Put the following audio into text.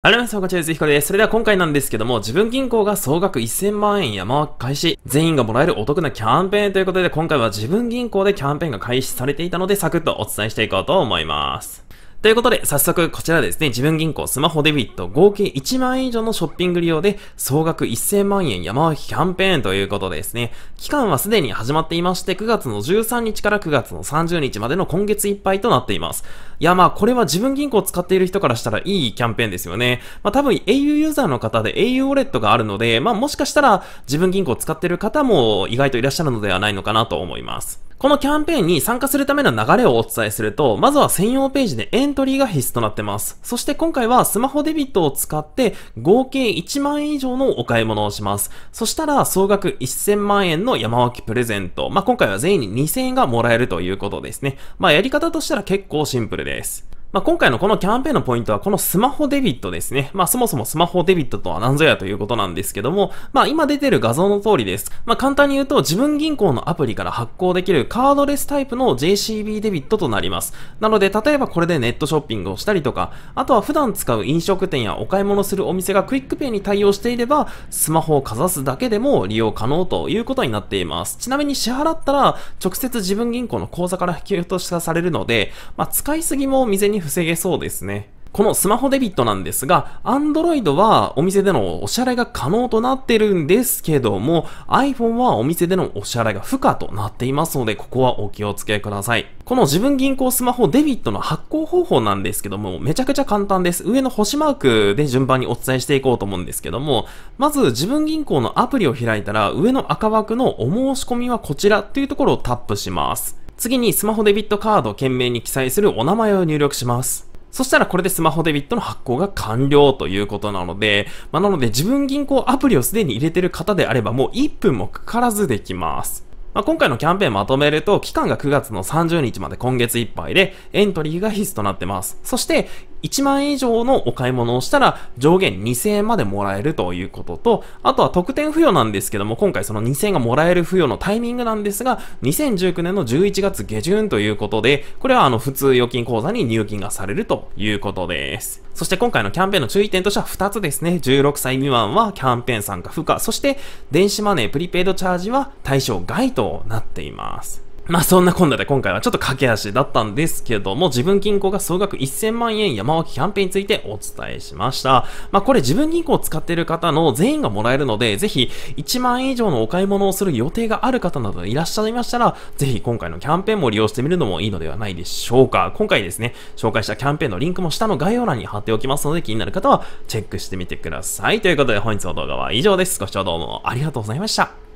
ありがとうございます。ちです。ひこです。それでは今回なんですけども、自分銀行が総額1000万円山開始、全員がもらえるお得なキャンペーンということで、今回は自分銀行でキャンペーンが開始されていたので、サクッとお伝えしていこうと思います。ということで、早速こちらですね、自分銀行スマホデビット合計1万円以上のショッピング利用で総額1000万円山分キャンペーンということですね。期間はすでに始まっていまして、9月の13日から9月の30日までの今月いっぱいとなっています。いや、まあこれは自分銀行を使っている人からしたらいいキャンペーンですよね。まあ多分 au ユーザーの方で au ウォレットがあるので、まあもしかしたら自分銀行を使っている方も意外といらっしゃるのではないのかなと思います。このキャンペーンに参加するための流れをお伝えすると、まずは専用ページでエントリーが必須となってます。そして今回はスマホデビットを使って合計1万円以上のお買い物をします。そしたら総額1000万円の山脇プレゼント。まあ、今回は全員に2000円がもらえるということですね。まあ、やり方としたら結構シンプルです。まあ、今回のこのキャンペーンのポイントはこのスマホデビットですね。まあ、そもそもスマホデビットとは何ぞやということなんですけども、まあ、今出てる画像の通りです。まあ、簡単に言うと自分銀行のアプリから発行できるカードレスタイプの JCB デビットとなります。なので、例えばこれでネットショッピングをしたりとか、あとは普段使う飲食店やお買い物するお店がクイックペイに対応していれば、スマホをかざすだけでも利用可能ということになっています。ちなみに支払ったら直接自分銀行の口座から引き落としされるので、まあ、使いすぎも未然にに防げそうですね。このスマホデビットなんですが、Android はお店でのお支払いが可能となってるんですけども、iPhone はお店でのお支払いが不可となっていますので、ここはお気をつけください。この自分銀行スマホデビットの発行方法なんですけども、めちゃくちゃ簡単です。上の星マークで順番にお伝えしていこうと思うんですけども、まず自分銀行のアプリを開いたら、上の赤枠のお申し込みはこちらっていうところをタップします。次にスマホデビットカードを件名に記載するお名前を入力します。そしたらこれでスマホデビットの発行が完了ということなので、まあ、なので自分銀行アプリをすでに入れてる方であればもう1分もかからずできます。まあ、今回のキャンペーンまとめると、期間が9月の30日まで今月いっぱいで、エントリーが必須となってます。そして、1万円以上のお買い物をしたら上限2000円までもらえるということと、あとは特典付与なんですけども、今回その2000円がもらえる付与のタイミングなんですが、2019年の11月下旬ということで、これはあの普通預金口座に入金がされるということです。そして今回のキャンペーンの注意点としては2つですね。16歳未満はキャンペーン参加不可、そして電子マネープリペイドチャージは対象外となっています。まあそんなこんなで今回はちょっと駆け足だったんですけども、自分銀行が総額1000万円山脇キャンペーンについてお伝えしました。まあこれ自分銀行を使っている方の全員がもらえるので、ぜひ1万円以上のお買い物をする予定がある方などいらっしゃいましたら、ぜひ今回のキャンペーンも利用してみるのもいいのではないでしょうか。今回ですね、紹介したキャンペーンのリンクも下の概要欄に貼っておきますので、気になる方はチェックしてみてください。ということで本日の動画は以上です。ご視聴どうもありがとうございました。